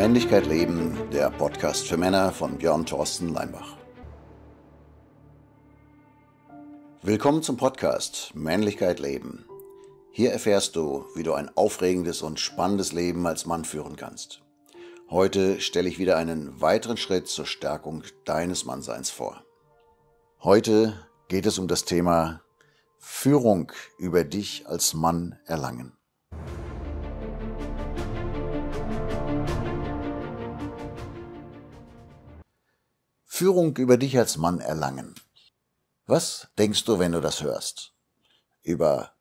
Männlichkeit leben, der Podcast für Männer von Björn Thorsten Leimbach. Willkommen zum Podcast Männlichkeit leben. Hier erfährst du, wie du ein aufregendes und spannendes Leben als Mann führen kannst. Heute stelle ich wieder einen weiteren Schritt zur Stärkung deines Mannseins vor. Heute geht es um das Thema Führung über dich als Mann erlangen. Führung über dich als Mann erlangen. Was denkst du, wenn du das hörst? Über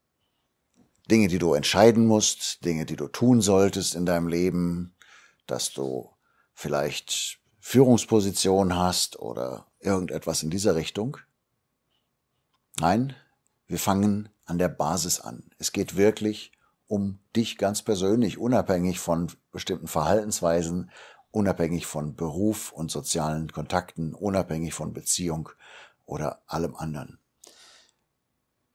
Dinge, die du entscheiden musst, Dinge, die du tun solltest in deinem Leben, dass du vielleicht Führungsposition hast oder irgendetwas in dieser Richtung? Nein, wir fangen an der Basis an. Es geht wirklich um dich ganz persönlich, unabhängig von bestimmten Verhaltensweisen unabhängig von Beruf und sozialen Kontakten, unabhängig von Beziehung oder allem anderen.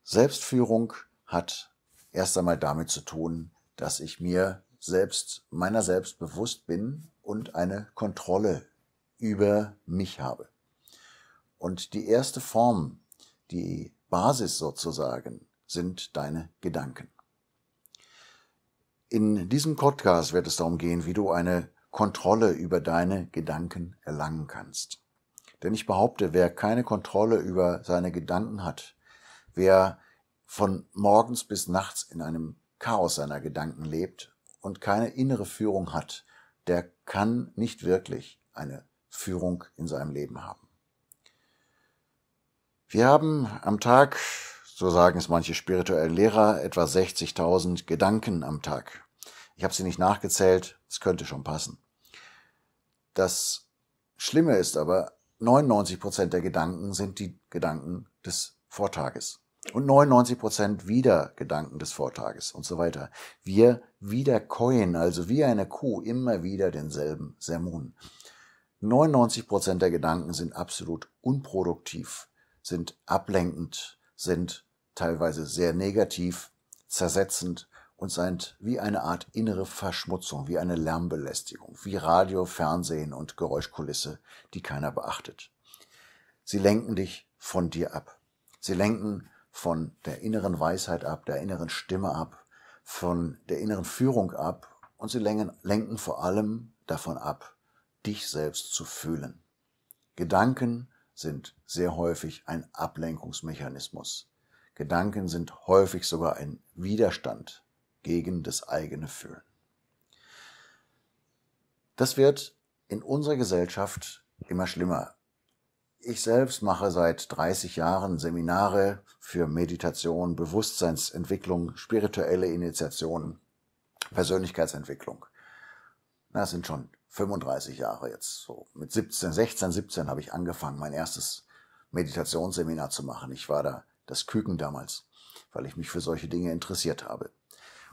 Selbstführung hat erst einmal damit zu tun, dass ich mir selbst, meiner selbst bewusst bin und eine Kontrolle über mich habe. Und die erste Form, die Basis sozusagen, sind deine Gedanken. In diesem Podcast wird es darum gehen, wie du eine Kontrolle über deine Gedanken erlangen kannst. Denn ich behaupte, wer keine Kontrolle über seine Gedanken hat, wer von morgens bis nachts in einem Chaos seiner Gedanken lebt und keine innere Führung hat, der kann nicht wirklich eine Führung in seinem Leben haben. Wir haben am Tag, so sagen es manche spirituellen Lehrer, etwa 60.000 Gedanken am Tag. Ich habe sie nicht nachgezählt, es könnte schon passen. Das Schlimme ist aber, 99 der Gedanken sind die Gedanken des Vortages. Und 99 wieder Gedanken des Vortages und so weiter. Wir wiederkäuen, also wie eine Kuh, immer wieder denselben Sermon. 99 der Gedanken sind absolut unproduktiv, sind ablenkend, sind teilweise sehr negativ, zersetzend und sind wie eine Art innere Verschmutzung, wie eine Lärmbelästigung, wie Radio, Fernsehen und Geräuschkulisse, die keiner beachtet. Sie lenken dich von dir ab. Sie lenken von der inneren Weisheit ab, der inneren Stimme ab, von der inneren Führung ab und sie lenken vor allem davon ab, dich selbst zu fühlen. Gedanken sind sehr häufig ein Ablenkungsmechanismus. Gedanken sind häufig sogar ein Widerstand gegen das eigene Fühlen. Das wird in unserer Gesellschaft immer schlimmer. Ich selbst mache seit 30 Jahren Seminare für Meditation, Bewusstseinsentwicklung, spirituelle Initiationen, Persönlichkeitsentwicklung. Das sind schon 35 Jahre jetzt. So mit 17, 16, 17 habe ich angefangen, mein erstes Meditationsseminar zu machen. Ich war da das Küken damals, weil ich mich für solche Dinge interessiert habe.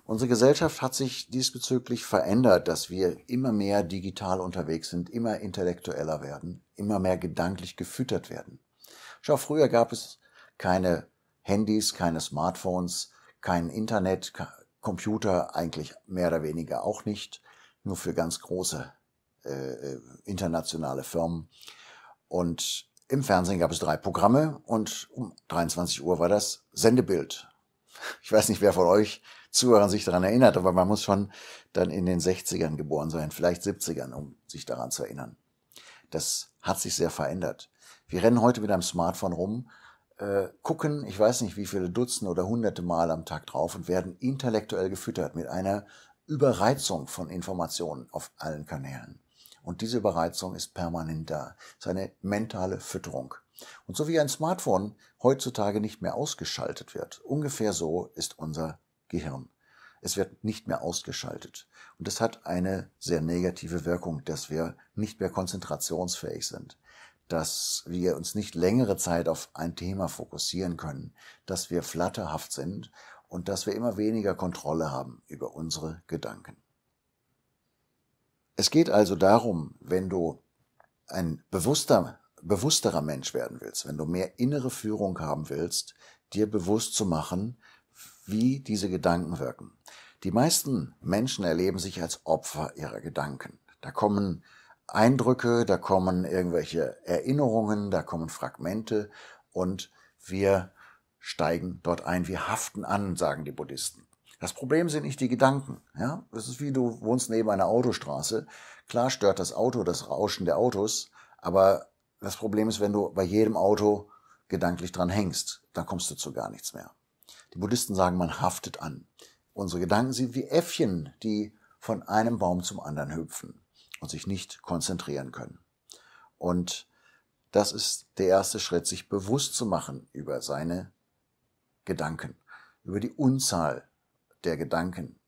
Unsere Gesellschaft hat sich diesbezüglich verändert, dass wir immer mehr digital unterwegs sind, immer intellektueller werden, immer mehr gedanklich gefüttert werden. Schau, früher gab es keine Handys, keine Smartphones, kein Internet, Computer eigentlich mehr oder weniger auch nicht, nur für ganz große äh, äh internationale Firmen. Und im Fernsehen gab es drei Programme und um 23 Uhr war das Sendebild. Ich weiß nicht, wer von euch Zuhörern sich daran erinnert, aber man muss schon dann in den 60ern geboren sein, vielleicht 70ern, um sich daran zu erinnern. Das hat sich sehr verändert. Wir rennen heute mit einem Smartphone rum, äh, gucken, ich weiß nicht wie viele Dutzende oder hunderte Mal am Tag drauf und werden intellektuell gefüttert mit einer Überreizung von Informationen auf allen Kanälen. Und diese Überreizung ist permanent da. Es ist eine mentale Fütterung. Und so wie ein Smartphone heutzutage nicht mehr ausgeschaltet wird, ungefähr so ist unser Gehirn. Es wird nicht mehr ausgeschaltet. Und das hat eine sehr negative Wirkung, dass wir nicht mehr konzentrationsfähig sind, dass wir uns nicht längere Zeit auf ein Thema fokussieren können, dass wir flatterhaft sind und dass wir immer weniger Kontrolle haben über unsere Gedanken. Es geht also darum, wenn du ein bewusster, bewussterer Mensch werden willst, wenn du mehr innere Führung haben willst, dir bewusst zu machen, wie diese Gedanken wirken. Die meisten Menschen erleben sich als Opfer ihrer Gedanken. Da kommen Eindrücke, da kommen irgendwelche Erinnerungen, da kommen Fragmente und wir steigen dort ein, wir haften an, sagen die Buddhisten. Das Problem sind nicht die Gedanken. Ja? Das ist wie du wohnst neben einer Autostraße. Klar stört das Auto, das Rauschen der Autos, aber das Problem ist, wenn du bei jedem Auto gedanklich dran hängst, dann kommst du zu gar nichts mehr. Die Buddhisten sagen, man haftet an. Unsere Gedanken sind wie Äffchen, die von einem Baum zum anderen hüpfen und sich nicht konzentrieren können. Und das ist der erste Schritt, sich bewusst zu machen über seine Gedanken, über die Unzahl der Gedanken,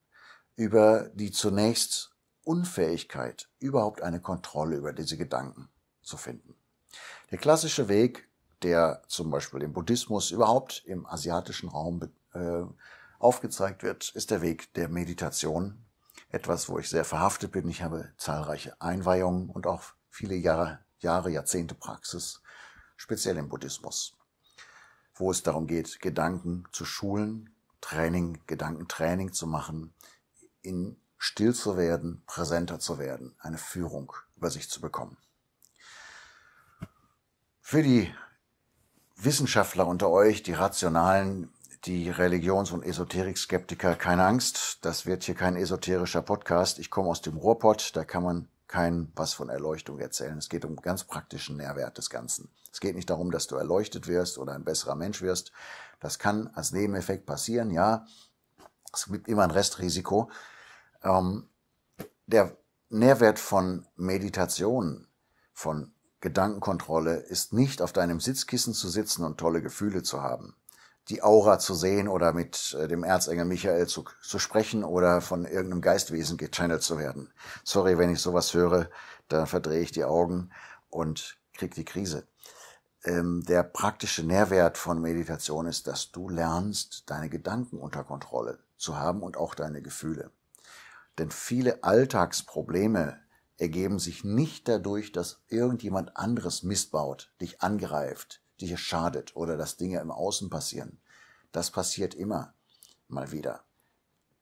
über die zunächst Unfähigkeit, überhaupt eine Kontrolle über diese Gedanken zu finden. Der klassische Weg der zum Beispiel im Buddhismus, überhaupt im asiatischen Raum äh, aufgezeigt wird, ist der Weg der Meditation. Etwas, wo ich sehr verhaftet bin. Ich habe zahlreiche Einweihungen und auch viele Jahre, Jahre Jahrzehnte Praxis, speziell im Buddhismus, wo es darum geht, Gedanken zu schulen, Training, Gedankentraining zu machen, in still zu werden, präsenter zu werden, eine Führung über sich zu bekommen. Für die Wissenschaftler unter euch, die Rationalen, die Religions- und Esoterik-Skeptiker, keine Angst, das wird hier kein esoterischer Podcast. Ich komme aus dem Ruhrpott, da kann man kein was von Erleuchtung erzählen. Es geht um ganz praktischen Nährwert des Ganzen. Es geht nicht darum, dass du erleuchtet wirst oder ein besserer Mensch wirst. Das kann als Nebeneffekt passieren, ja. Es gibt immer ein Restrisiko. Ähm, der Nährwert von Meditation, von Gedankenkontrolle ist nicht auf deinem Sitzkissen zu sitzen und tolle Gefühle zu haben, die Aura zu sehen oder mit äh, dem Erzengel Michael zu, zu sprechen oder von irgendeinem Geistwesen gechannelt zu werden. Sorry, wenn ich sowas höre, dann verdrehe ich die Augen und krieg die Krise. Ähm, der praktische Nährwert von Meditation ist, dass du lernst, deine Gedanken unter Kontrolle zu haben und auch deine Gefühle. Denn viele Alltagsprobleme, ergeben sich nicht dadurch, dass irgendjemand anderes missbaut, dich angreift, dich schadet oder dass Dinge im Außen passieren. Das passiert immer mal wieder.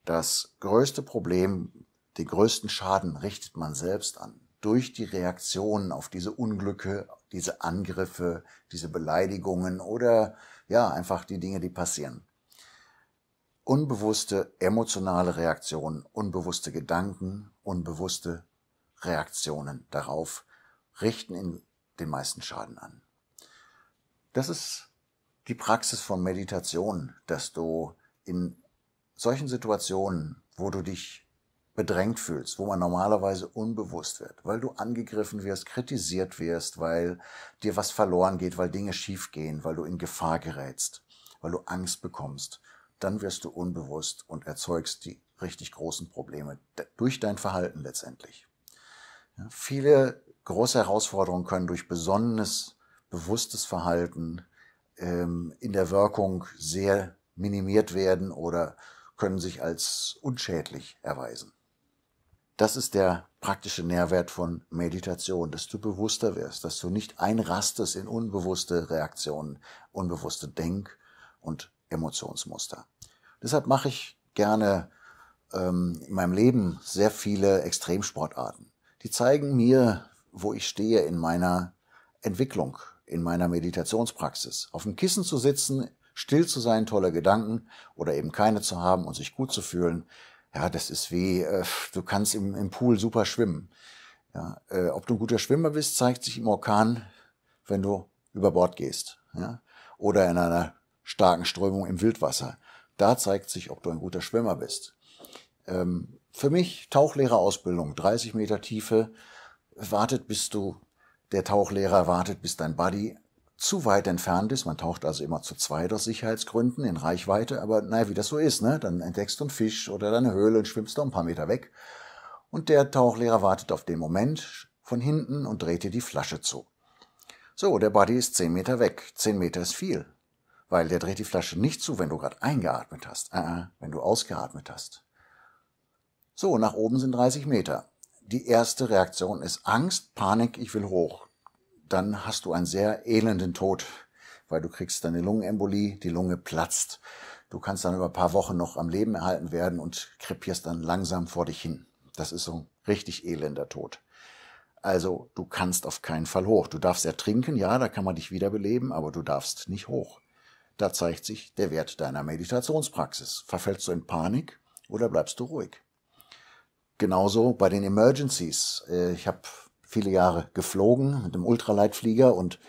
Das größte Problem, den größten Schaden richtet man selbst an. Durch die Reaktionen auf diese Unglücke, diese Angriffe, diese Beleidigungen oder ja, einfach die Dinge, die passieren. Unbewusste emotionale Reaktionen, unbewusste Gedanken, unbewusste Reaktionen darauf richten ihn den meisten Schaden an. Das ist die Praxis von Meditation, dass du in solchen Situationen, wo du dich bedrängt fühlst, wo man normalerweise unbewusst wird, weil du angegriffen wirst, kritisiert wirst, weil dir was verloren geht, weil Dinge schief gehen, weil du in Gefahr gerätst, weil du Angst bekommst, dann wirst du unbewusst und erzeugst die richtig großen Probleme durch dein Verhalten letztendlich viele große Herausforderungen können durch besonnenes, bewusstes Verhalten ähm, in der Wirkung sehr minimiert werden oder können sich als unschädlich erweisen. Das ist der praktische Nährwert von Meditation, dass du bewusster wirst, dass du nicht einrastest in unbewusste Reaktionen, unbewusste Denk- und Emotionsmuster. Deshalb mache ich gerne ähm, in meinem Leben sehr viele Extremsportarten. Die zeigen mir, wo ich stehe in meiner Entwicklung, in meiner Meditationspraxis. Auf dem Kissen zu sitzen, still zu sein, tolle Gedanken oder eben keine zu haben und sich gut zu fühlen, ja, das ist wie, äh, du kannst im, im, Pool super schwimmen. Ja, äh, ob du ein guter Schwimmer bist, zeigt sich im Orkan, wenn du über Bord gehst. Ja? Oder in einer starken Strömung im Wildwasser. Da zeigt sich, ob du ein guter Schwimmer bist. Ähm, für mich Tauchlehrerausbildung, 30 Meter Tiefe, wartet bis du, der Tauchlehrer wartet bis dein Buddy zu weit entfernt ist. Man taucht also immer zu zweit aus Sicherheitsgründen in Reichweite, aber naja, wie das so ist, ne? Dann entdeckst du einen Fisch oder deine Höhle und schwimmst da ein paar Meter weg. Und der Tauchlehrer wartet auf den Moment von hinten und dreht dir die Flasche zu. So, der Buddy ist 10 Meter weg. 10 Meter ist viel, weil der dreht die Flasche nicht zu, wenn du gerade eingeatmet hast, äh, äh, wenn du ausgeatmet hast. So, nach oben sind 30 Meter. Die erste Reaktion ist Angst, Panik, ich will hoch. Dann hast du einen sehr elenden Tod, weil du kriegst deine Lungenembolie, die Lunge platzt. Du kannst dann über ein paar Wochen noch am Leben erhalten werden und krepierst dann langsam vor dich hin. Das ist so ein richtig elender Tod. Also du kannst auf keinen Fall hoch. Du darfst ertrinken, ja, da kann man dich wiederbeleben, aber du darfst nicht hoch. Da zeigt sich der Wert deiner Meditationspraxis. Verfällst du in Panik oder bleibst du ruhig? Genauso bei den Emergencies. Äh, ich habe viele Jahre geflogen mit einem Ultraleitflieger und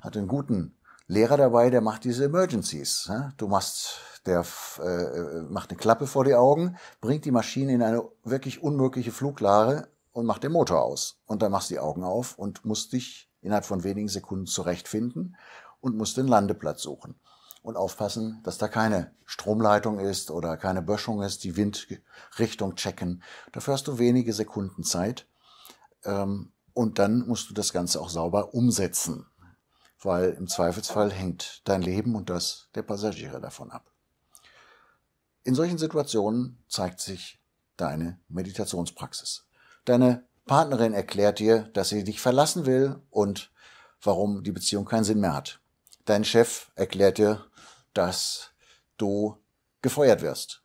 hatte einen guten Lehrer dabei, der macht diese Emergencies. Ne? Du machst, der äh, äh, macht eine Klappe vor die Augen, bringt die Maschine in eine wirklich unmögliche Fluglage und macht den Motor aus. Und dann machst du die Augen auf und musst dich innerhalb von wenigen Sekunden zurechtfinden und musst den Landeplatz suchen und aufpassen, dass da keine Stromleitung ist oder keine Böschung ist, die Windrichtung checken. Dafür hast du wenige Sekunden Zeit ähm, und dann musst du das Ganze auch sauber umsetzen, weil im Zweifelsfall hängt dein Leben und das der Passagiere davon ab. In solchen Situationen zeigt sich deine Meditationspraxis. Deine Partnerin erklärt dir, dass sie dich verlassen will und warum die Beziehung keinen Sinn mehr hat. Dein Chef erklärt dir, dass du gefeuert wirst,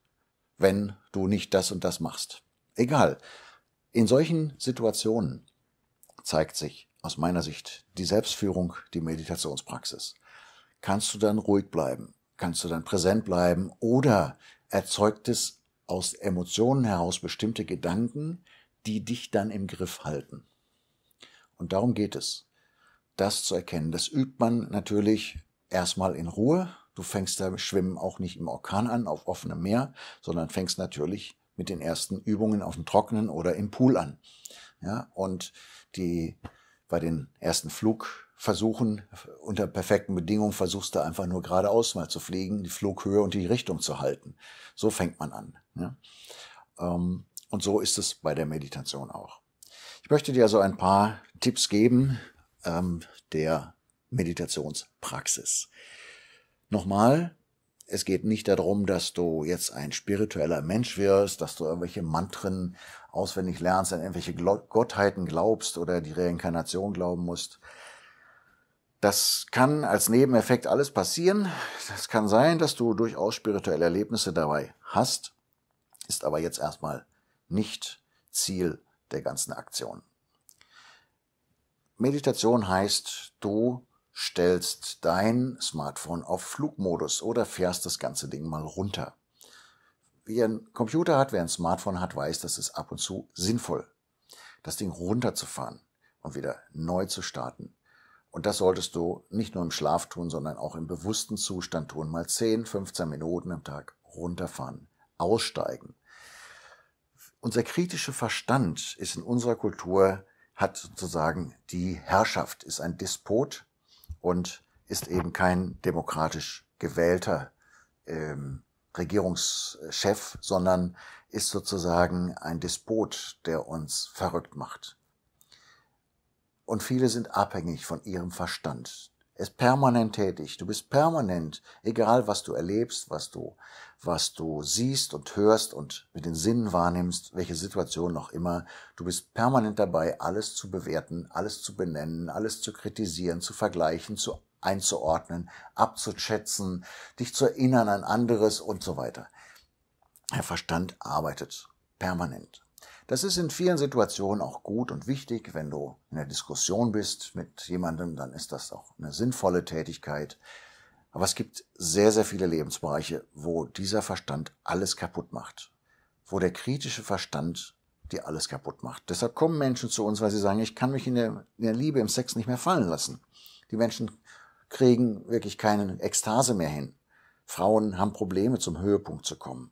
wenn du nicht das und das machst. Egal. In solchen Situationen zeigt sich aus meiner Sicht die Selbstführung, die Meditationspraxis. Kannst du dann ruhig bleiben? Kannst du dann präsent bleiben? Oder erzeugt es aus Emotionen heraus bestimmte Gedanken, die dich dann im Griff halten? Und darum geht es. Das zu erkennen, das übt man natürlich erstmal in Ruhe Du fängst da Schwimmen auch nicht im Orkan an, auf offenem Meer, sondern fängst natürlich mit den ersten Übungen auf dem Trockenen oder im Pool an. Ja, und die, bei den ersten Flugversuchen unter perfekten Bedingungen versuchst du einfach nur geradeaus mal zu fliegen, die Flughöhe und die Richtung zu halten. So fängt man an. Ja? Ähm, und so ist es bei der Meditation auch. Ich möchte dir also ein paar Tipps geben ähm, der Meditationspraxis. Nochmal, es geht nicht darum, dass du jetzt ein spiritueller Mensch wirst, dass du irgendwelche Mantren auswendig lernst, an irgendwelche Gottheiten glaubst oder die Reinkarnation glauben musst. Das kann als Nebeneffekt alles passieren. Es kann sein, dass du durchaus spirituelle Erlebnisse dabei hast, ist aber jetzt erstmal nicht Ziel der ganzen Aktion. Meditation heißt, du stellst dein Smartphone auf Flugmodus oder fährst das ganze Ding mal runter. Wer ein Computer hat, wer ein Smartphone hat, weiß, dass es ab und zu sinnvoll, das Ding runterzufahren und wieder neu zu starten. Und das solltest du nicht nur im Schlaf tun, sondern auch im bewussten Zustand tun. Mal 10, 15 Minuten am Tag runterfahren, aussteigen. Unser kritischer Verstand ist in unserer Kultur, hat sozusagen die Herrschaft, ist ein Despot und ist eben kein demokratisch gewählter ähm, Regierungschef, sondern ist sozusagen ein Despot, der uns verrückt macht. Und viele sind abhängig von ihrem Verstand ist permanent tätig. Du bist permanent, egal was du erlebst, was du, was du siehst und hörst und mit den Sinnen wahrnimmst, welche Situation noch immer. Du bist permanent dabei, alles zu bewerten, alles zu benennen, alles zu kritisieren, zu vergleichen, zu einzuordnen, abzuschätzen, dich zu erinnern an anderes und so weiter. Der Verstand arbeitet permanent. Das ist in vielen Situationen auch gut und wichtig. Wenn du in der Diskussion bist mit jemandem, dann ist das auch eine sinnvolle Tätigkeit. Aber es gibt sehr, sehr viele Lebensbereiche, wo dieser Verstand alles kaputt macht. Wo der kritische Verstand dir alles kaputt macht. Deshalb kommen Menschen zu uns, weil sie sagen, ich kann mich in der, in der Liebe, im Sex nicht mehr fallen lassen. Die Menschen kriegen wirklich keine Ekstase mehr hin. Frauen haben Probleme, zum Höhepunkt zu kommen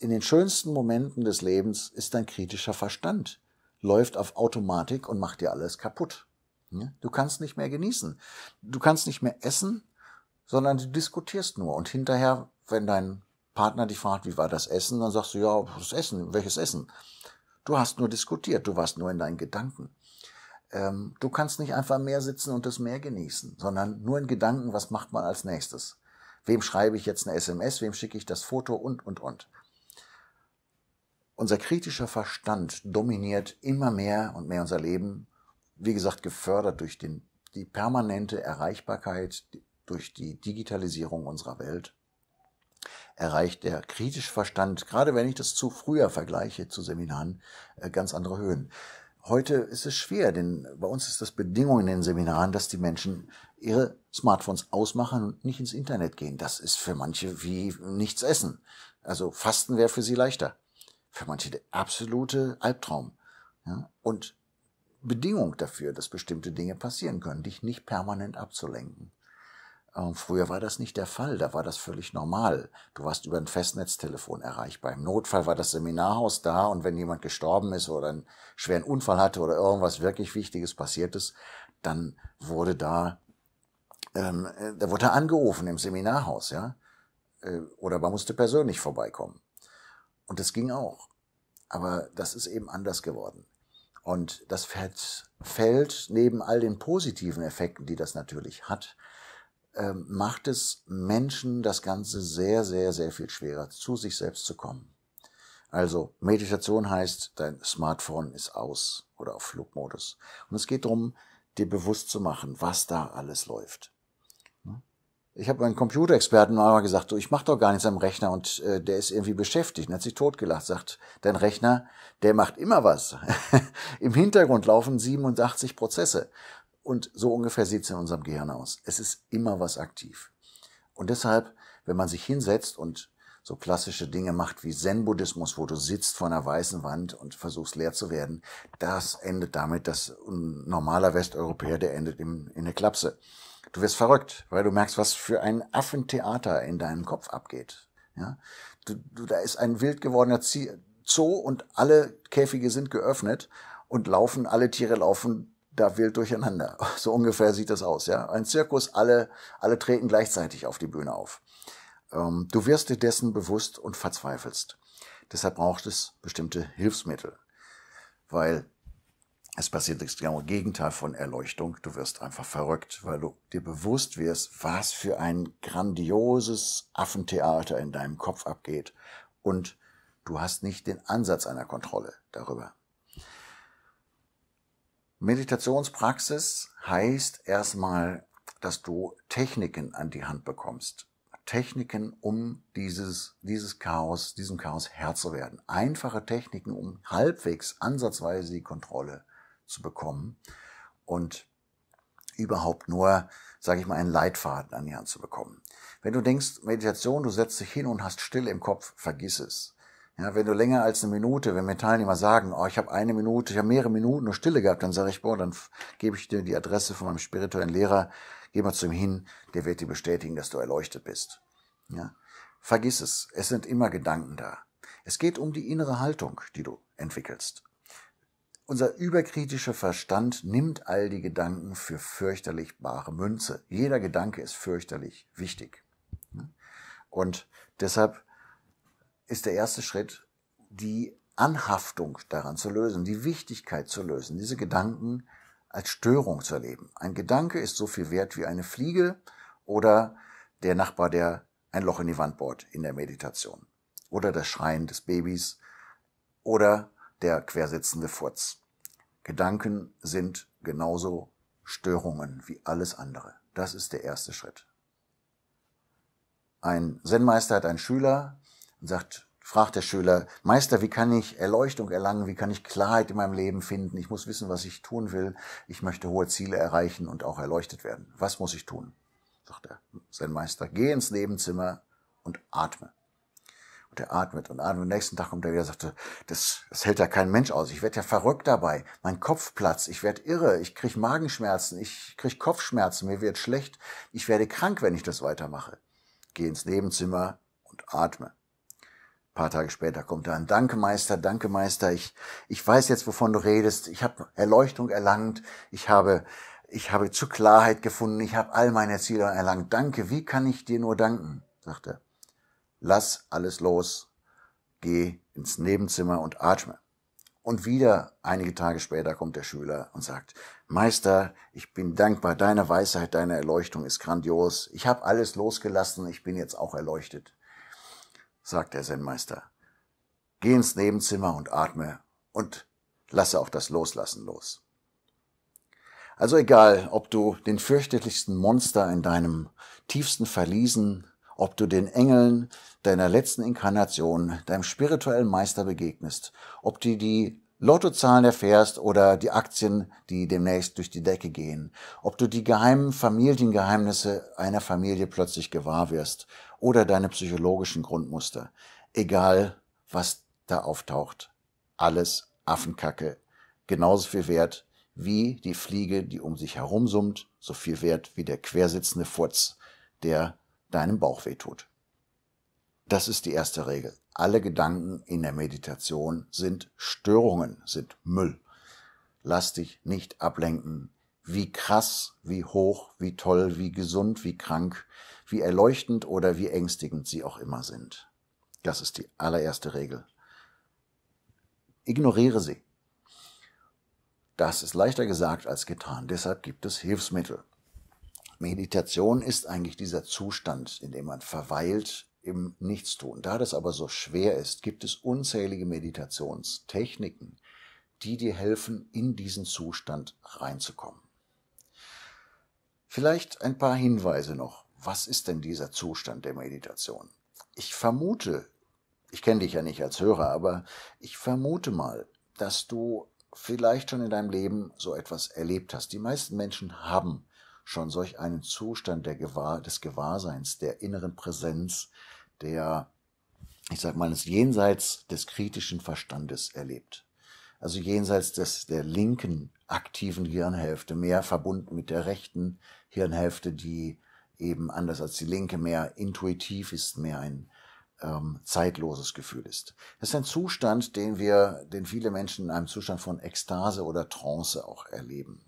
in den schönsten Momenten des Lebens ist dein kritischer Verstand, läuft auf Automatik und macht dir alles kaputt. Ne? Du kannst nicht mehr genießen. Du kannst nicht mehr essen, sondern du diskutierst nur. Und hinterher, wenn dein Partner dich fragt, wie war das Essen, dann sagst du, ja, das Essen, welches Essen? Du hast nur diskutiert, du warst nur in deinen Gedanken. Ähm, du kannst nicht einfach mehr sitzen und das Meer genießen, sondern nur in Gedanken, was macht man als nächstes? Wem schreibe ich jetzt eine SMS, wem schicke ich das Foto und, und, und. Unser kritischer Verstand dominiert immer mehr und mehr unser Leben, wie gesagt, gefördert durch den, die permanente Erreichbarkeit, durch die Digitalisierung unserer Welt. Erreicht der kritische Verstand, gerade wenn ich das zu früher vergleiche zu Seminaren, äh, ganz andere Höhen. Heute ist es schwer, denn bei uns ist das Bedingung in den Seminaren, dass die Menschen ihre Smartphones ausmachen und nicht ins Internet gehen. Das ist für manche wie nichts essen. Also Fasten wäre für sie leichter für manche der absolute Albtraum. Ja? Und Bedingung dafür, dass bestimmte Dinge passieren können, dich nicht permanent abzulenken. Ähm, früher war das nicht der Fall, da war das völlig normal. Du warst über ein Festnetztelefon erreichbar. Im Notfall war das Seminarhaus da und wenn jemand gestorben ist oder einen schweren Unfall hatte oder irgendwas wirklich Wichtiges passiert ist, dann wurde da, ähm, äh, da wurde angerufen im Seminarhaus, ja. Äh, oder man musste persönlich vorbeikommen. Und das ging auch. Aber das ist eben anders geworden. Und das fällt neben all den positiven Effekten, die das natürlich hat, ähm, macht es Menschen das Ganze sehr, sehr, sehr viel schwerer, zu sich selbst zu kommen. Also Meditation heißt, dein Smartphone ist aus oder auf Flugmodus. Und es geht darum, dir bewusst zu machen, was da alles läuft. Ich habe meinen Computerexperten einmal gesagt, du, ich mache doch gar nichts am Rechner und äh, der ist irgendwie beschäftigt und hat sich totgelacht. Sagt, dein Rechner, der macht immer was. Im Hintergrund laufen 87 Prozesse. Und so ungefähr sieht's in unserem Gehirn aus. Es ist immer was aktiv. Und deshalb, wenn man sich hinsetzt und so klassische Dinge macht wie Zen-Buddhismus, wo du sitzt vor einer weißen Wand und versuchst leer zu werden, das endet damit, dass ein normaler Westeuropäer, der endet im, in der Klapse. Du wirst verrückt, weil du merkst, was für ein Affentheater in deinem Kopf abgeht. Ja? Du, du, da ist ein wild gewordener Zoo und alle Käfige sind geöffnet und laufen, alle Tiere laufen da wild durcheinander. So ungefähr sieht das aus, ja. Ein Zirkus, alle, alle treten gleichzeitig auf die Bühne auf. Ähm, du wirst dir dessen bewusst und verzweifelst. Deshalb braucht es bestimmte Hilfsmittel. Weil es passiert das genaue Gegenteil von Erleuchtung. Du wirst einfach verrückt, weil du dir bewusst wirst, was für ein grandioses Affentheater in deinem Kopf abgeht. Und du hast nicht den Ansatz einer Kontrolle darüber. Meditationspraxis heißt erstmal, dass du Techniken an die Hand bekommst. Techniken, um dieses, dieses Chaos, diesem Chaos Herr zu werden. Einfache Techniken, um halbwegs ansatzweise die Kontrolle zu bekommen und überhaupt nur, sage ich mal, einen Leitfaden an die Hand zu bekommen. Wenn du denkst, Meditation, du setzt dich hin und hast Stille im Kopf, vergiss es. Ja, wenn du länger als eine Minute, wenn mir Teilnehmer sagen, oh, ich habe eine Minute, ich habe mehrere Minuten nur Stille gehabt, dann sage ich, boah, dann gebe ich dir die Adresse von meinem spirituellen Lehrer, geh mal zu ihm hin, der wird dir bestätigen, dass du erleuchtet bist. Ja? Vergiss es, es sind immer Gedanken da. Es geht um die innere Haltung, die du entwickelst. Unser überkritischer Verstand nimmt all die Gedanken für fürchterlich bare Münze. Jeder Gedanke ist fürchterlich wichtig. Und deshalb ist der erste Schritt, die Anhaftung daran zu lösen, die Wichtigkeit zu lösen, diese Gedanken als Störung zu erleben. Ein Gedanke ist so viel wert wie eine Fliege oder der Nachbar, der ein Loch in die Wand bohrt in der Meditation oder das Schreien des Babys oder der quersitzende Furz. Gedanken sind genauso Störungen wie alles andere. Das ist der erste Schritt. Ein Zen-Meister hat einen Schüler und sagt, fragt der Schüler, Meister, wie kann ich Erleuchtung erlangen? Wie kann ich Klarheit in meinem Leben finden? Ich muss wissen, was ich tun will. Ich möchte hohe Ziele erreichen und auch erleuchtet werden. Was muss ich tun? Sagt der Zen-Meister, geh ins Nebenzimmer und atme der atmet und atmet. Am nächsten Tag kommt er wieder und sagt, das, das hält ja kein Mensch aus. Ich werde ja verrückt dabei. Mein Kopf platzt, ich werde irre, ich kriege Magenschmerzen, ich kriege Kopfschmerzen, mir wird schlecht, ich werde krank, wenn ich das weitermache. Geh ins Nebenzimmer und atme. Ein paar Tage später kommt er an. Danke, Meister, danke, Meister. Ich, ich weiß jetzt, wovon du redest. Ich habe Erleuchtung erlangt. Ich habe, ich habe zur Klarheit gefunden. Ich habe all meine Ziele erlangt. Danke, wie kann ich dir nur danken? sagt er lass alles los, geh ins Nebenzimmer und atme. Und wieder einige Tage später kommt der Schüler und sagt, Meister, ich bin dankbar, deine Weisheit, deine Erleuchtung ist grandios. Ich habe alles losgelassen, ich bin jetzt auch erleuchtet. Sagt der Zen-Meister, geh ins Nebenzimmer und atme und lasse auch das Loslassen los. Also egal, ob du den fürchterlichsten Monster in deinem tiefsten Verliesen ob du den Engeln deiner letzten Inkarnation, deinem spirituellen Meister begegnest, ob du die Lottozahlen erfährst oder die Aktien, die demnächst durch die Decke gehen, ob du die geheimen Familiengeheimnisse einer Familie plötzlich gewahr wirst oder deine psychologischen Grundmuster. Egal, was da auftaucht. Alles Affenkacke. Genauso viel wert wie die Fliege, die um sich herumsummt, so viel wert wie der quersitzende Furz, der deinem Bauch wehtut. Das ist die erste Regel. Alle Gedanken in der Meditation sind Störungen, sind Müll. Lass dich nicht ablenken. Wie krass, wie hoch, wie toll, wie gesund, wie krank, wie erleuchtend oder wie ängstigend sie auch immer sind. Das ist die allererste Regel. Ignoriere sie. Das ist leichter gesagt als getan. Deshalb gibt es Hilfsmittel. Meditation ist eigentlich dieser Zustand, in dem man verweilt im Nichtstun. Da das aber so schwer ist, gibt es unzählige Meditationstechniken, die dir helfen, in diesen Zustand reinzukommen. Vielleicht ein paar Hinweise noch. Was ist denn dieser Zustand der Meditation? Ich vermute, ich kenne dich ja nicht als Hörer, aber ich vermute mal, dass du vielleicht schon in deinem Leben so etwas erlebt hast. Die meisten Menschen haben schon solch einen Zustand der Gewahr, des Gewahrseins, der inneren Präsenz, der, ich sag mal, des Jenseits des kritischen Verstandes erlebt. Also jenseits des, der linken aktiven Hirnhälfte, mehr verbunden mit der rechten Hirnhälfte, die eben anders als die linke mehr intuitiv ist, mehr ein ähm, zeitloses Gefühl ist. Das ist ein Zustand, den wir, den viele Menschen in einem Zustand von Ekstase oder Trance auch erleben.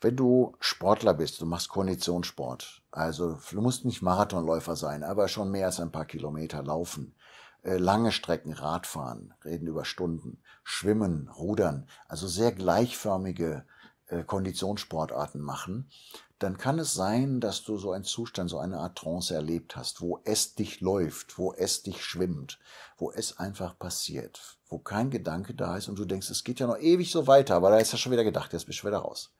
Wenn du Sportler bist, du machst Konditionssport, also du musst nicht Marathonläufer sein, aber schon mehr als ein paar Kilometer laufen, äh, lange Strecken Radfahren, reden über Stunden, Schwimmen, Rudern, also sehr gleichförmige äh, Konditionssportarten machen, dann kann es sein, dass du so einen Zustand, so eine Art Trance erlebt hast, wo es dich läuft, wo es dich schwimmt, wo es einfach passiert, wo kein Gedanke da ist und du denkst, es geht ja noch ewig so weiter, aber da ist ja schon wieder gedacht, jetzt bist du wieder raus.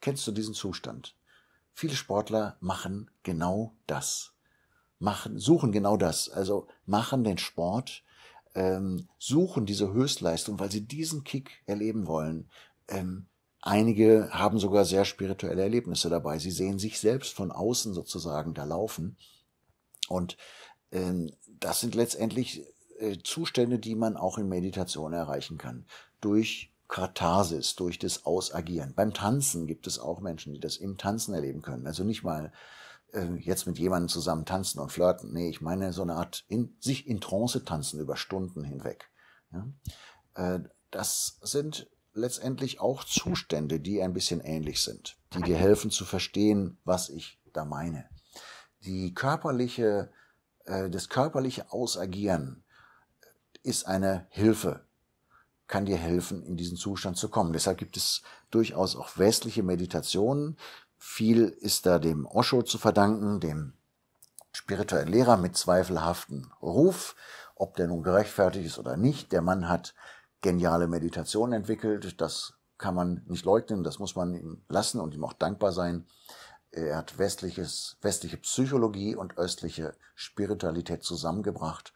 Kennst du diesen Zustand? Viele Sportler machen genau das. Machen, suchen genau das. Also machen den Sport, ähm, suchen diese Höchstleistung, weil sie diesen Kick erleben wollen. Ähm, einige haben sogar sehr spirituelle Erlebnisse dabei. Sie sehen sich selbst von außen sozusagen da laufen. Und ähm, das sind letztendlich äh, Zustände, die man auch in Meditation erreichen kann. Durch Katharsis, durch das Ausagieren. Beim Tanzen gibt es auch Menschen, die das im Tanzen erleben können. Also nicht mal äh, jetzt mit jemandem zusammen tanzen und flirten. Nee, ich meine so eine Art in, sich in Trance tanzen über Stunden hinweg. Ja? Äh, das sind letztendlich auch Zustände, die ein bisschen ähnlich sind, die dir helfen zu verstehen, was ich da meine. Die körperliche, äh, das körperliche Ausagieren ist eine Hilfe kann dir helfen, in diesen Zustand zu kommen. Deshalb gibt es durchaus auch westliche Meditationen. Viel ist da dem Osho zu verdanken, dem spirituellen Lehrer mit zweifelhaften Ruf, ob der nun gerechtfertigt ist oder nicht. Der Mann hat geniale Meditationen entwickelt. Das kann man nicht leugnen. Das muss man ihm lassen und ihm auch dankbar sein. Er hat westliches, westliche Psychologie und östliche Spiritualität zusammengebracht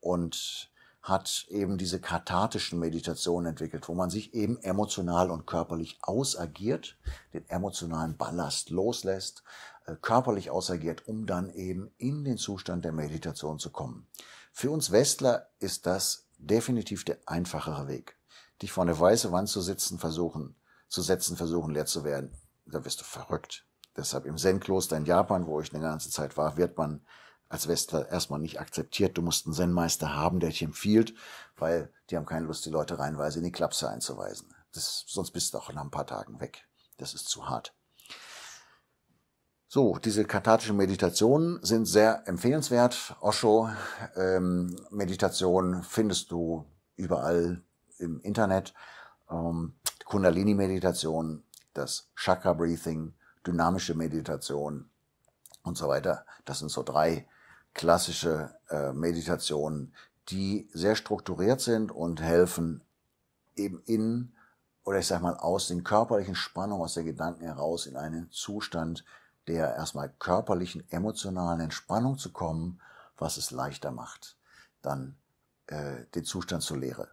und hat eben diese kathartischen Meditationen entwickelt, wo man sich eben emotional und körperlich ausagiert, den emotionalen Ballast loslässt, äh, körperlich ausagiert, um dann eben in den Zustand der Meditation zu kommen. Für uns Westler ist das definitiv der einfachere Weg. Dich vor eine weiße Wand zu sitzen, versuchen, zu setzen, versuchen leer zu werden, da wirst du verrückt. Deshalb im Zen-Kloster in Japan, wo ich eine ganze Zeit war, wird man als Westler erstmal nicht akzeptiert. Du musst einen Zen-Meister haben, der dich empfiehlt, weil die haben keine Lust, die Leute reinweise in die Klapse einzuweisen. Das, sonst bist du auch nach ein paar Tagen weg. Das ist zu hart. So, diese kathartischen Meditationen sind sehr empfehlenswert. Osho-Meditation ähm, findest du überall im Internet. Ähm, Kundalini-Meditation, das Chakra-Breathing, dynamische Meditation und so weiter. Das sind so drei klassische äh, Meditationen, die sehr strukturiert sind und helfen eben in oder ich sag mal aus den körperlichen Spannungen, aus der Gedanken heraus in einen Zustand der erstmal körperlichen, emotionalen Entspannung zu kommen, was es leichter macht, dann äh, den Zustand zur Lehre,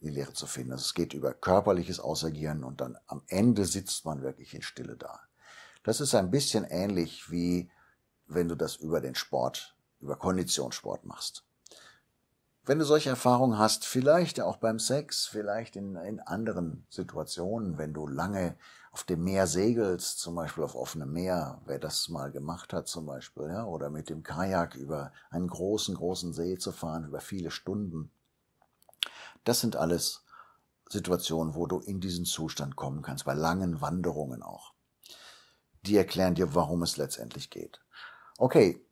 die Lehre zu finden. Also es geht über körperliches Ausagieren und dann am Ende sitzt man wirklich in Stille da. Das ist ein bisschen ähnlich wie wenn du das über den Sport über Konditionssport machst. Wenn du solche Erfahrungen hast, vielleicht auch beim Sex, vielleicht in, in anderen Situationen, wenn du lange auf dem Meer segelst, zum Beispiel auf offenem Meer, wer das mal gemacht hat zum Beispiel, ja, oder mit dem Kajak über einen großen, großen See zu fahren, über viele Stunden. Das sind alles Situationen, wo du in diesen Zustand kommen kannst, bei langen Wanderungen auch. Die erklären dir, warum es letztendlich geht. Okay,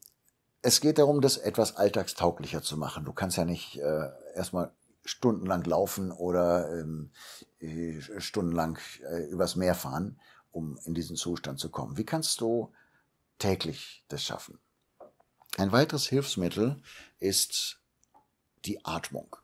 es geht darum, das etwas alltagstauglicher zu machen. Du kannst ja nicht äh, erstmal stundenlang laufen oder ähm, äh, stundenlang äh, übers Meer fahren, um in diesen Zustand zu kommen. Wie kannst du täglich das schaffen? Ein weiteres Hilfsmittel ist die Atmung.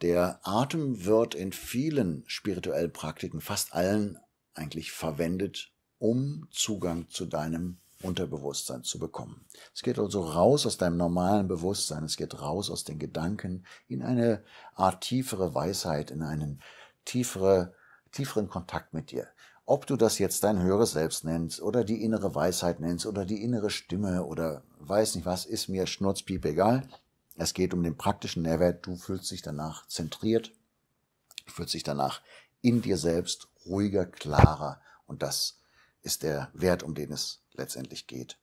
Der Atem wird in vielen spirituellen Praktiken, fast allen eigentlich verwendet, um Zugang zu deinem Unterbewusstsein zu bekommen. Es geht also raus aus deinem normalen Bewusstsein, es geht raus aus den Gedanken in eine Art tiefere Weisheit, in einen tiefere, tieferen Kontakt mit dir. Ob du das jetzt dein höheres Selbst nennst oder die innere Weisheit nennst oder die innere Stimme oder weiß nicht was, ist mir schnurzpiep egal. Es geht um den praktischen Nährwert. Du fühlst dich danach zentriert, fühlst dich danach in dir selbst ruhiger, klarer. Und das ist der Wert, um den es letztendlich geht.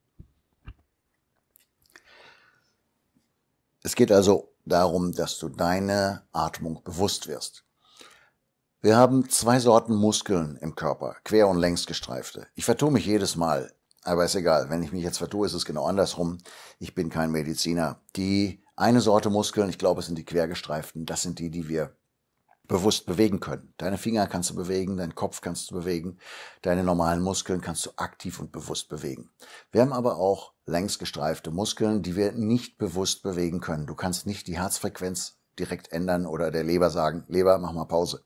Es geht also darum, dass du deine Atmung bewusst wirst. Wir haben zwei Sorten Muskeln im Körper, quer und längsgestreifte. Ich vertue mich jedes Mal, aber ist egal. Wenn ich mich jetzt vertue, ist es genau andersrum. Ich bin kein Mediziner. Die eine Sorte Muskeln, ich glaube, es sind die quergestreiften, das sind die, die wir bewusst bewegen können. Deine Finger kannst du bewegen, deinen Kopf kannst du bewegen, deine normalen Muskeln kannst du aktiv und bewusst bewegen. Wir haben aber auch längs gestreifte Muskeln, die wir nicht bewusst bewegen können. Du kannst nicht die Herzfrequenz direkt ändern oder der Leber sagen, Leber, mach mal Pause.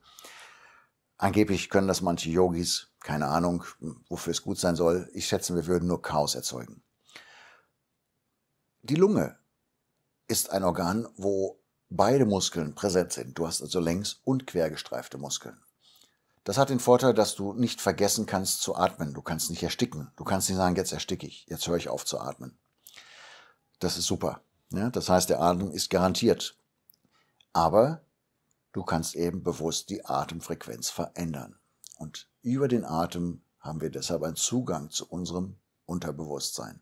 Angeblich können das manche Yogis, keine Ahnung, wofür es gut sein soll. Ich schätze, wir würden nur Chaos erzeugen. Die Lunge ist ein Organ, wo beide Muskeln präsent sind. Du hast also längs- und quergestreifte Muskeln. Das hat den Vorteil, dass du nicht vergessen kannst zu atmen. Du kannst nicht ersticken. Du kannst nicht sagen, jetzt ersticke ich, jetzt höre ich auf zu atmen. Das ist super. Ja, ne? das heißt, der Atem ist garantiert. Aber du kannst eben bewusst die Atemfrequenz verändern. Und über den Atem haben wir deshalb einen Zugang zu unserem Unterbewusstsein.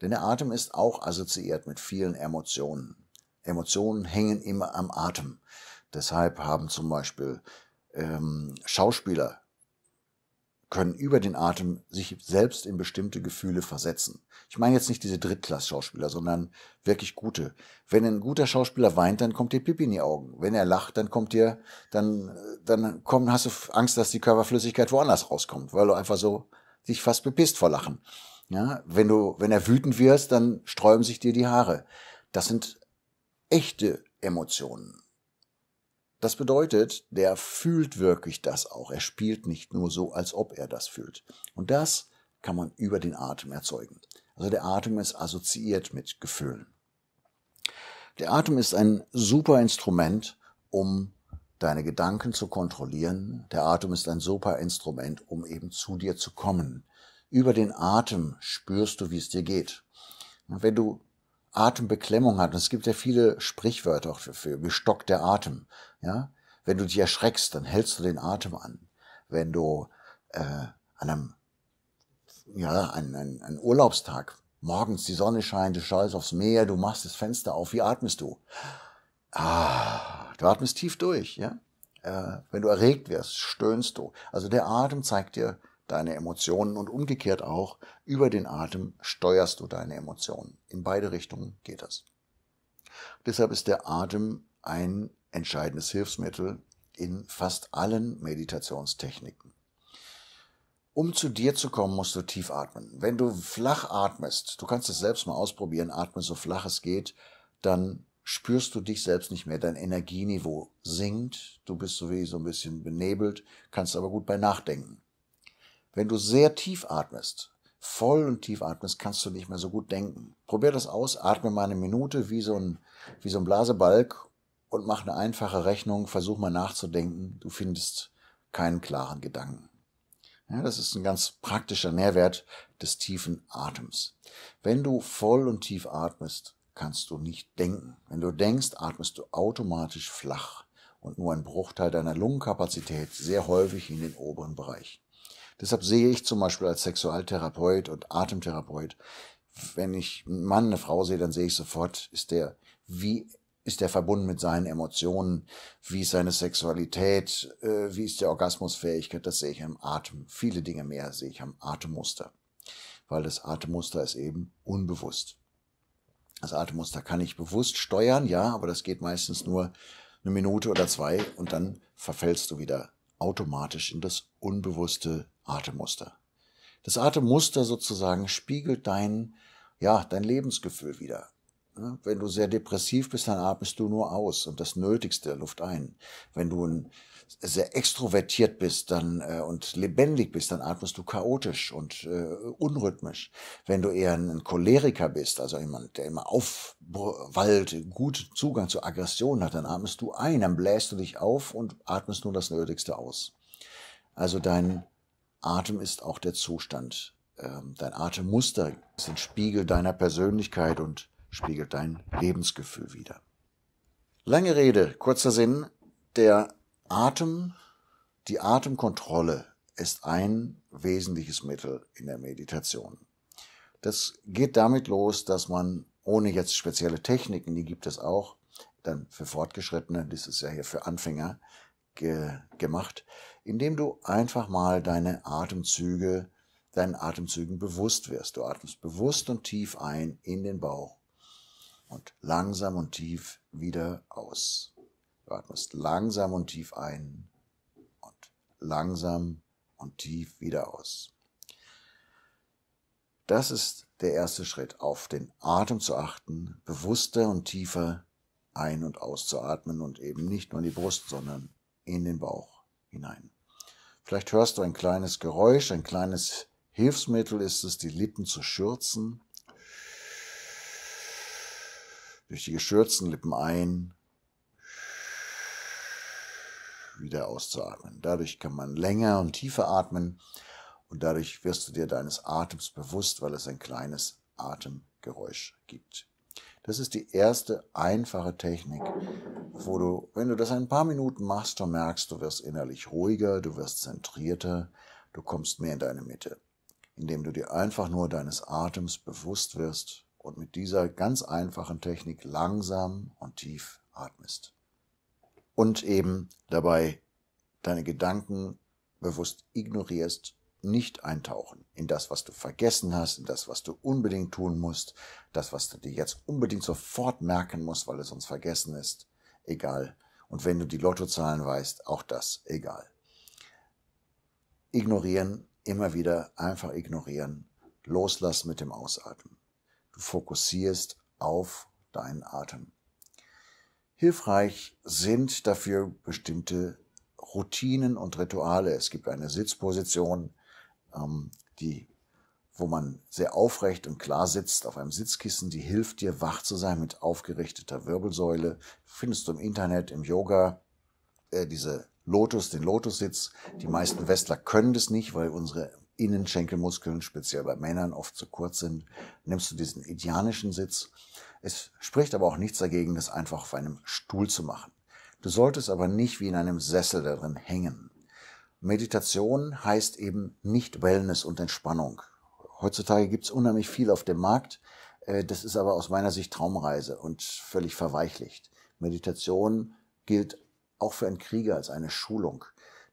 Denn der Atem ist auch assoziiert mit vielen Emotionen. Emotionen hängen immer am Atem. Deshalb haben zum Beispiel ähm, Schauspieler können über den Atem sich selbst in bestimmte Gefühle versetzen. Ich meine jetzt nicht diese Drittklass-Schauspieler, sondern wirklich gute. Wenn ein guter Schauspieler weint, dann kommt dir Pipi in die Augen. Wenn er lacht, dann kommt dir, dann, dann komm, hast du Angst, dass die Körperflüssigkeit woanders rauskommt, weil du einfach so dich fast bepisst vor Lachen. Ja, wenn du, wenn er wütend wirst, dann sträuben sich dir die Haare. Das sind echte Emotionen. Das bedeutet, der fühlt wirklich das auch. Er spielt nicht nur so, als ob er das fühlt. Und das kann man über den Atem erzeugen. Also der Atem ist assoziiert mit Gefühlen. Der Atem ist ein super Instrument, um deine Gedanken zu kontrollieren. Der Atem ist ein super Instrument, um eben zu dir zu kommen. Über den Atem spürst du, wie es dir geht. Und wenn du Atembeklemmung hat, und es gibt ja viele Sprichwörter auch dafür, wie stockt der Atem, ja. Wenn du dich erschreckst, dann hältst du den Atem an. Wenn du äh, an einem ja, ein, ein, ein Urlaubstag, morgens die Sonne scheint, du schaust aufs Meer, du machst das Fenster auf, wie atmest du? Ah, du atmest tief durch, ja? Äh, wenn du erregt wirst, stöhnst du. Also der Atem zeigt dir, deine Emotionen und umgekehrt auch über den Atem steuerst du deine Emotionen. In beide Richtungen geht das. Deshalb ist der Atem ein entscheidendes Hilfsmittel in fast allen Meditationstechniken. Um zu dir zu kommen, musst du tief atmen. Wenn du flach atmest, du kannst es selbst mal ausprobieren, atme so flach es geht, dann spürst du dich selbst nicht mehr. Dein Energieniveau sinkt, du bist sowieso ein bisschen benebelt, kannst aber gut bei nachdenken. Wenn du sehr tief atmest, voll und tief atmest, kannst du nicht mehr so gut denken. Probier das aus, atme mal eine Minute wie so ein, wie so ein Blasebalg und mach eine einfache Rechnung, versuch mal nachzudenken. Du findest keinen klaren Gedanken. Ja, das ist ein ganz praktischer Nährwert des tiefen Atems. Wenn du voll und tief atmest, kannst du nicht denken. Wenn du denkst, atmest du automatisch flach und nur ein Bruchteil deiner Lungenkapazität sehr häufig in den oberen Bereich. Deshalb sehe ich zum Beispiel als Sexualtherapeut und Atemtherapeut, wenn ich einen Mann, eine Frau sehe, dann sehe ich sofort, ist der, wie ist der verbunden mit seinen Emotionen, wie ist seine Sexualität, äh, wie ist die Orgasmusfähigkeit, das sehe ich am Atem. Viele Dinge mehr sehe ich am Atemmuster, weil das Atemmuster ist eben unbewusst. Das Atemmuster kann ich bewusst steuern, ja, aber das geht meistens nur eine Minute oder zwei und dann verfällst du wieder automatisch in das Unbewusste Atemmuster. Das Atemmuster sozusagen spiegelt dein, ja, dein Lebensgefühl wieder. Wenn du sehr depressiv bist, dann atmest du nur aus und das Nötigste Luft ein. Wenn du ein, sehr extrovertiert bist dann äh, und lebendig bist, dann atmest du chaotisch und äh, unrhythmisch. Wenn du eher ein Choleriker bist, also jemand, der immer aufwallt, gut Zugang zu Aggression hat, dann atmest du ein, dann bläst du dich auf und atmest nur das Nötigste aus. Also dein Atem ist auch der Zustand. Ähm, dein Atemmuster ist ein Spiegel deiner Persönlichkeit und spiegelt dein Lebensgefühl wider. Lange Rede, kurzer Sinn, der Atem, die Atemkontrolle ist ein wesentliches Mittel in der Meditation. Das geht damit los, dass man, ohne jetzt spezielle Techniken, die gibt es auch, dann für Fortgeschrittene, das ist ja hier für Anfänger, ge gemacht, indem du einfach mal deine Atemzüge, deinen Atemzügen bewusst wirst. Du atmest bewusst und tief ein in den Bauch und langsam und tief wieder aus. Du atmest langsam und tief ein und langsam und tief wieder aus. Das ist der erste Schritt, auf den Atem zu achten, bewusster und tiefer ein- und auszuatmen und eben nicht nur in die Brust, sondern in den Bauch hinein. Vielleicht hörst du ein kleines Geräusch, ein kleines Hilfsmittel ist es, die Lippen zu schürzen. Durch die geschürzten Lippen ein, wieder auszuatmen. Dadurch kann man länger und tiefer atmen und dadurch wirst du dir deines Atems bewusst, weil es ein kleines Atemgeräusch gibt. Das ist die erste einfache Technik, wo du, wenn du das ein paar Minuten machst, dann merkst, du wirst innerlich ruhiger, du wirst zentrierter, du kommst mehr in deine Mitte, indem du dir einfach nur deines Atems bewusst wirst und mit dieser ganz einfachen Technik langsam und tief atmest. Und eben dabei deine Gedanken bewusst ignorierst, nicht eintauchen in das, was du vergessen hast, in das, was du unbedingt tun musst, das, was du dir jetzt unbedingt sofort merken musst, weil es uns vergessen ist egal. Und wenn du die Lottozahlen weißt, auch das, egal. Ignorieren, immer wieder einfach ignorieren, loslassen mit dem Ausatmen. Du fokussierst auf deinen Atem. Hilfreich sind dafür bestimmte Routinen und Rituale. Es gibt eine Sitzposition, ähm, die wo man sehr aufrecht und klar sitzt auf einem Sitzkissen, die hilft dir, wach zu sein mit aufgerichteter Wirbelsäule. Findest du im Internet, im Yoga, äh, diese Lotus, den Lotussitz. Die meisten Westler können das nicht, weil unsere Innenschenkelmuskeln, speziell bei Männern, oft zu kurz sind. Nimmst du diesen indianischen Sitz. Es spricht aber auch nichts dagegen, das einfach auf einem Stuhl zu machen. Du solltest aber nicht wie in einem Sessel darin hängen. Meditation heißt eben nicht Wellness und Entspannung, heutzutage gibt es unheimlich viel auf dem Markt. Äh, das ist aber aus meiner Sicht Traumreise und völlig verweichlicht. Meditation gilt auch für einen Krieger als eine Schulung.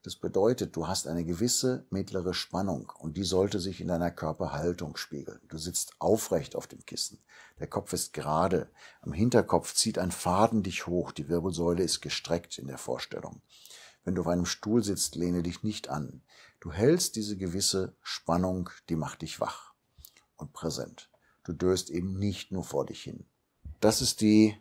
Das bedeutet, du hast eine gewisse mittlere Spannung und die sollte sich in deiner Körperhaltung spiegeln. Du sitzt aufrecht auf dem Kissen. Der Kopf ist gerade. Am Hinterkopf zieht ein Faden dich hoch. Die Wirbelsäule ist gestreckt in der Vorstellung. Wenn du auf einem Stuhl sitzt, lehne dich nicht an. Du hältst diese gewisse Spannung, die macht dich wach und präsent. Du dürst eben nicht nur vor dich hin. Das ist die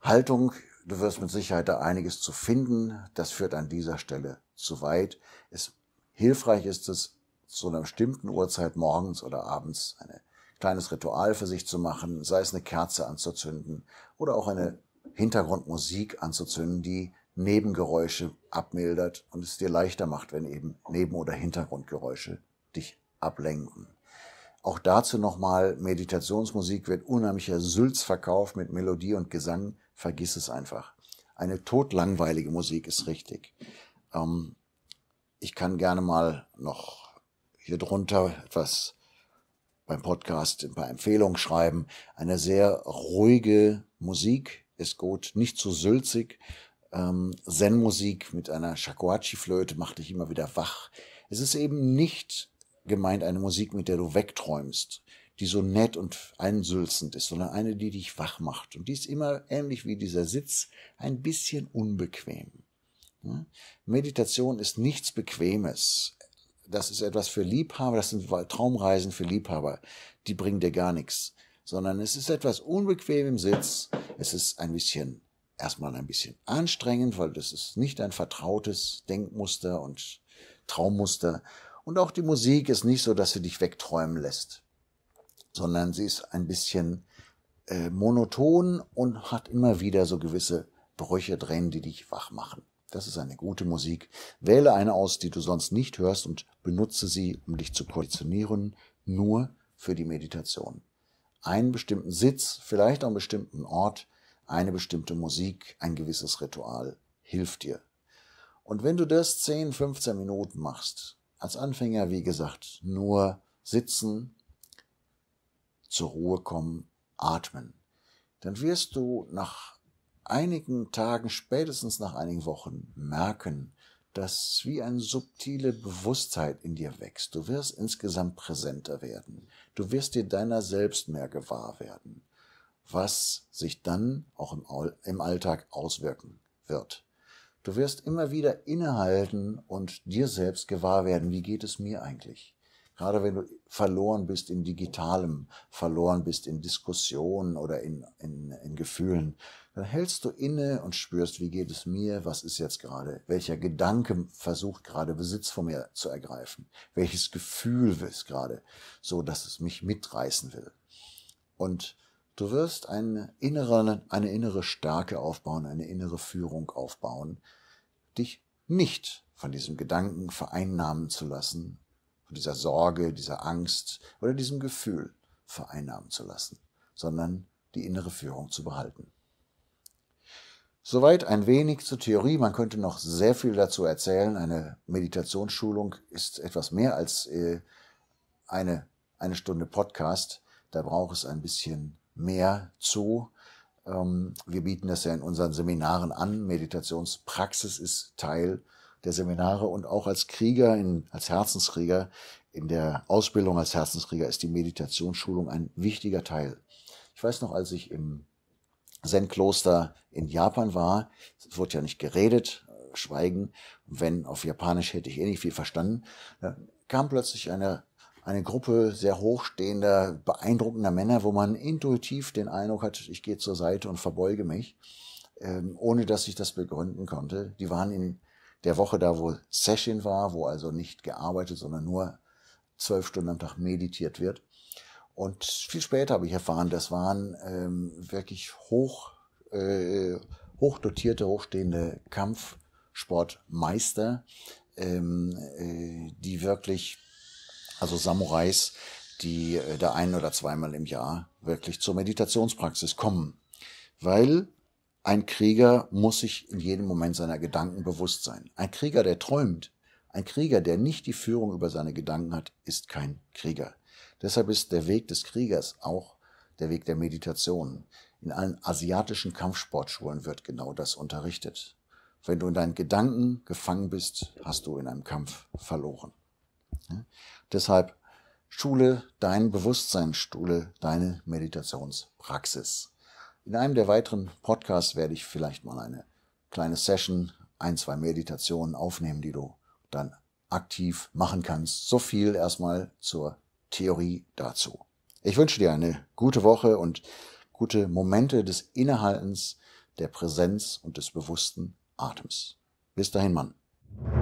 Haltung. Du wirst mit Sicherheit da einiges zu finden. Das führt an dieser Stelle zu weit. Es, hilfreich ist es, zu einer bestimmten Uhrzeit morgens oder abends ein kleines Ritual für sich zu machen, sei es eine Kerze anzuzünden oder auch eine Hintergrundmusik anzuzünden, die Nebengeräusche abmildert und es dir leichter macht, wenn eben Neben- oder Hintergrundgeräusche dich ablenken. Auch dazu nochmal, Meditationsmusik wird unheimlicher Sülz verkauft mit Melodie und Gesang. Vergiss es einfach. Eine totlangweilige Musik ist richtig. Ähm, ich kann gerne mal noch hier drunter etwas beim Podcast ein paar Empfehlungen schreiben. Eine sehr ruhige Musik ist gut, nicht zu sülzig ähm, Zen-Musik mit einer Shakuhachi-Flöte macht dich immer wieder wach. Es ist eben nicht gemeint eine Musik, mit der du wegträumst, die so nett und einsülzend ist, sondern eine, die dich wach macht. Und die ist immer ähnlich wie dieser Sitz, ein bisschen unbequem. Meditation ist nichts Bequemes. Das ist etwas für Liebhaber, das sind Traumreisen für Liebhaber. Die bringen dir gar nichts. Sondern es ist etwas unbequem im Sitz. Es ist ein bisschen erstmal ein bisschen anstrengend, weil das ist nicht ein vertrautes Denkmuster und Traummuster. Und auch die Musik ist nicht so, dass sie dich wegträumen lässt, sondern sie ist ein bisschen äh, monoton und hat immer wieder so gewisse Brüche drin, die dich wach machen. Das ist eine gute Musik. Wähle eine aus, die du sonst nicht hörst und benutze sie, um dich zu positionieren, nur für die Meditation. Einen bestimmten Sitz, vielleicht auch einen bestimmten Ort, eine bestimmte Musik, ein gewisses Ritual hilft dir. Und wenn du das 10, 15 Minuten machst, als Anfänger, wie gesagt, nur sitzen, zur Ruhe kommen, atmen, dann wirst du nach einigen Tagen, spätestens nach einigen Wochen merken, dass wie eine subtile Bewusstheit in dir wächst. Du wirst insgesamt präsenter werden. Du wirst dir deiner selbst mehr gewahr werden was sich dann auch im Alltag auswirken wird. Du wirst immer wieder innehalten und dir selbst gewahr werden, wie geht es mir eigentlich? Gerade wenn du verloren bist in Digitalem, verloren bist in Diskussionen oder in, in, in Gefühlen, dann hältst du inne und spürst, wie geht es mir, was ist jetzt gerade, welcher Gedanke versucht gerade Besitz von mir zu ergreifen, welches Gefühl ist gerade, so dass es mich mitreißen will. Und Du wirst eine innere, eine innere Stärke aufbauen, eine innere Führung aufbauen, dich nicht von diesem Gedanken vereinnahmen zu lassen, von dieser Sorge, dieser Angst oder diesem Gefühl vereinnahmen zu lassen, sondern die innere Führung zu behalten. Soweit ein wenig zur Theorie. Man könnte noch sehr viel dazu erzählen. Eine Meditationsschulung ist etwas mehr als äh, eine, eine Stunde Podcast. Da braucht es ein bisschen mehr zu. Ähm, wir bieten das ja in unseren Seminaren an. Meditationspraxis ist Teil der Seminare und auch als Krieger, in, als Herzenskrieger, in der Ausbildung als Herzenskrieger ist die Meditationsschulung ein wichtiger Teil. Ich weiß noch, als ich im Zen-Kloster in Japan war, es wurde ja nicht geredet, äh, Schweigen, wenn auf Japanisch hätte ich eh nicht viel verstanden, kam plötzlich eine eine Gruppe sehr hochstehender, beeindruckender Männer, wo man intuitiv den Eindruck hat, ich gehe zur Seite und verbeuge mich, ähm, ohne dass ich das begründen konnte. Die waren in der Woche da, wo Session war, wo also nicht gearbeitet, sondern nur zwölf Stunden am Tag meditiert wird. Und viel später habe ich erfahren, das waren ähm, wirklich hoch, äh, hochdotierte, hochstehende Kampfsportmeister, ähm, äh, die wirklich also Samurais, die äh, da ein oder zweimal im Jahr wirklich zur Meditationspraxis kommen. Weil ein Krieger muss sich in jedem Moment seiner Gedanken bewusst sein. Ein Krieger, der träumt, ein Krieger, der nicht die Führung über seine Gedanken hat, ist kein Krieger. Deshalb ist der Weg des Kriegers auch der Weg der Meditation. In allen asiatischen Kampfsportschulen wird genau das unterrichtet. Wenn du in deinen Gedanken gefangen bist, hast du in einem Kampf verloren. Ja? Ne? Deshalb Schule dein Bewusstsein, Schule deine Meditationspraxis. In einem der weiteren Podcasts werde ich vielleicht mal eine kleine Session, ein, zwei Meditationen aufnehmen, die du dann aktiv machen kannst. So viel erstmal zur Theorie dazu. Ich wünsche dir eine gute Woche und gute Momente des Innehaltens, der Präsenz und des bewussten Atems. Bis dahin, Mann.